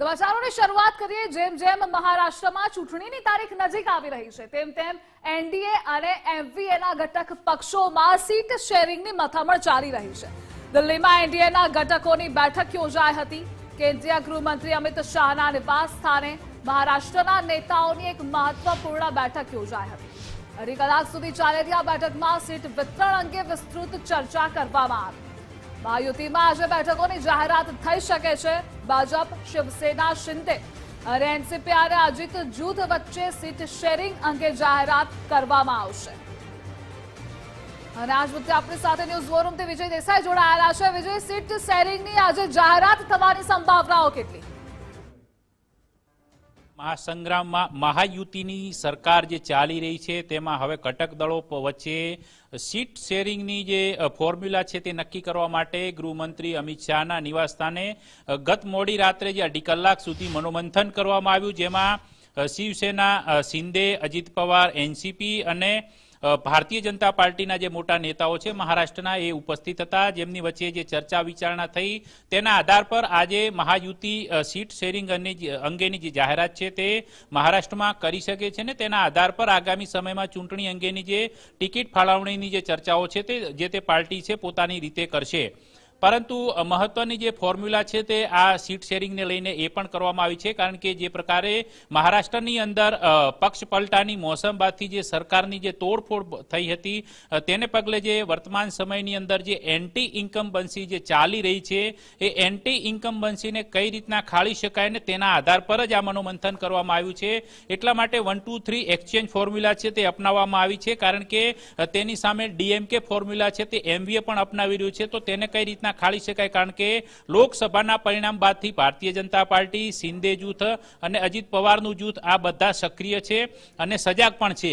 સમાચારોની શરૂઆત કરીએ જેમ જેમ મહારાષ્ટ્રમાં ચૂંટણીની તારીખ નજીક આવી રહી છે તેમ તેમ એનડીએ અને એમવીએના ઘટક પક્ષોમાં સીટ શેરિંગની મથામણ ચાલી રહી છે દિલ્હીમાં એનડીએના ઘટકોની બેઠક યોજાઈ હતી કેન્દ્રીય ગૃહમંત્રી અમિત શાહના નિવાસ સ્થાને મહારાષ્ટ્રના નેતાઓની એક મહત્વપૂર્ણ બેઠક યોજાઈ હતી અઢી કલાક સુધી ચાલેલી આ બેઠકમાં સીટ વિતરણ અંગે વિસ્તૃત ચર્ચા કરવામાં આવી મહાયુતિમાં આજે બેઠકોની જાહેરાત થઈ શકે છે ભાજપ શિવસેના શિંદે અને એનસીપી અને અજીત જૂથ વચ્ચે સીટ શેરિંગ અંગે જાહેરાત કરવામાં આવશે અને આજ મુદ્દે આપણી સાથે ન્યૂઝ વોરૂમથી વિજય દેસાઈ જોડાયેલા છે વિજય સીટ શેરિંગની આજે જાહેરાત થવાની સંભાવનાઓ કેટલી આ સંગ્રામમાં મહાયુતિની સરકાર જે ચાલી રહી છે તેમાં હવે ઘટક દળો વચ્ચે સીટ શેરિંગની જે ફોર્મ્યુલા છે તે નક્કી કરવા માટે ગૃહમંત્રી અમિત શાહના નિવાસસ્થાને ગત મોડી રાત્રે જે અઢી કલાક સુધી મનોમંથન કરવામાં આવ્યું જેમાં શિવસેના શિંદે અજીત પવાર એનસીપી અને ભારતીય જનતા પાર્ટીના જે મોટા નેતાઓ છે મહારાષ્ટ્રના એ ઉપસ્થિત હતા જેમની વચ્ચે જે ચર્ચા વિચારણા થઈ તેના આધાર પર આજે મહાયુતિ સીટ શેરિંગ અંગેની જે જાહેરાત છે તે મહારાષ્ટ્રમાં કરી શકે છે ને તેના આધાર પર આગામી સમયમાં ચૂંટણી અંગેની જે ટિકિટ ફાળવણીની જે ચર્ચાઓ છે તે જે તે પાર્ટી છે પોતાની રીતે કરશે પરંતુ મહત્વની જે ફોર્મ્યુલા છે તે આ સીટ શેરિંગને લઈને એ પણ કરવામાં આવી છે કારણ કે જે પ્રકારે મહારાષ્ટ્રની અંદર પક્ષ પલટાની મોસમ બાદથી જે સરકારની જે તોડફોડ થઈ હતી તેને પગલે જે વર્તમાન સમયની અંદર જે એન્ટી ઇન્કમ બંસી જે ચાલી રહી છે એ એન્ટી ઇન્કમ બંસીને કઈ રીતના ખાળી શકાય ને તેના આધાર પર જ આ મનોમંથન કરવામાં આવ્યું છે એટલા માટે one two three exchange formula છે તે અપનાવવામાં આવી છે કારણ કે તેની સામે ડીએમકે ફોર્મ્યુલા છે તે એમવીએ પણ અપનાવી રહ્યું છે તો તેને કઈ રીતના ના ખાળી શકાય કારણ કે લોકસભાના પરિણામ બાદથી ભારતીય જનતા પાર્ટી શિંદે જૂથ અને અજીત પવારનું જૂથ આ બધા સક્રિય છે અને સજાગ પણ છે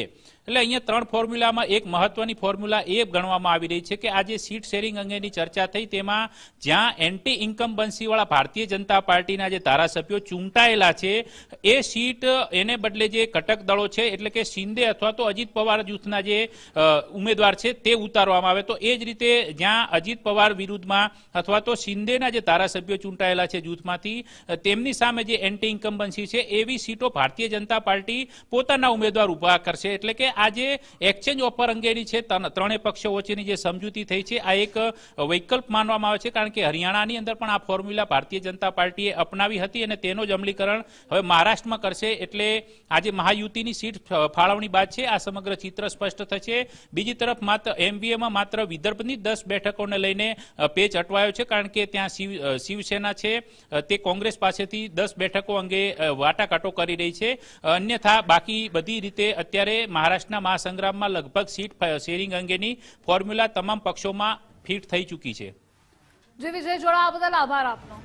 એટલે અહીંયા ત્રણ ફોર્મ્યુલામાં એક મહત્વની ફોર્મ્યુલા એ ગણવામાં આવી રહી છે કે આજે સીટ શેરિંગ અંગેની ચર્ચા થઈ તેમાં જ્યાં એન્ટી ઇન્કમ બંસીવાળા ભારતીય જનતા પાર્ટીના જે ધારાસભ્યો ચૂંટાયેલા છે એ સીટ એને બદલે જે કટક દળો છે એટલે કે શિંદે અથવા તો અજીત પવાર જૂથના જે ઉમેદવાર છે તે ઉતારવામાં આવે તો એ જ રીતે જ્યાં અજીત પવાર વિરુદ્ધમાં અથવા તો શિંદેના જે ધારાસભ્યો ચૂંટાયેલા છે જૂથમાંથી તેમની સામે જે એન્ટી ઇન્કમ બંસી છે એવી સીટો ભારતીય જનતા પાર્ટી પોતાના ઉમેદવાર ઉભા કરશે એટલે કે આજે એક્સચેન્જ ઓફર અંગેની છે ત્રણેય પક્ષો વચ્ચેની જે સમજૂતી થઈ છે આ એક વૈકલ્પ માનવામાં આવે છે કારણ કે હરિયાણાની અંદર પણ આ ફોર્મ્યુલા ભારતીય જનતા પાર્ટીએ અપનાવી હતી અને તેનો જ અમલીકરણ હવે મહારાષ્ટ્રમાં કરશે એટલે આજે મહાયુતિની સીટ ફાળવણી બાદ છે આ સમગ્ર ચિત્ર સ્પષ્ટ થશે બીજી તરફ માત્ર એમબીએમાં માત્ર વિદર્ભની દસ બેઠકોને લઈને પેચ અટવાયો છે કારણ કે ત્યાં શિવસેના છે તે કોંગ્રેસ પાસેથી દસ બેઠકો અંગે વાટાઘાટો કરી રહી છે અન્યથા બાકી બધી રીતે અત્યારે મહારાષ્ટ્ર ઓગસ્ટના મહાસંગ્રામમાં લગભગ સીટ શેરિંગ અંગેની ફોર્મ્યુલા તમામ પક્ષોમાં ફિટ થઈ ચૂકી છે જી વિજય જોડા બદલ આભાર આપનો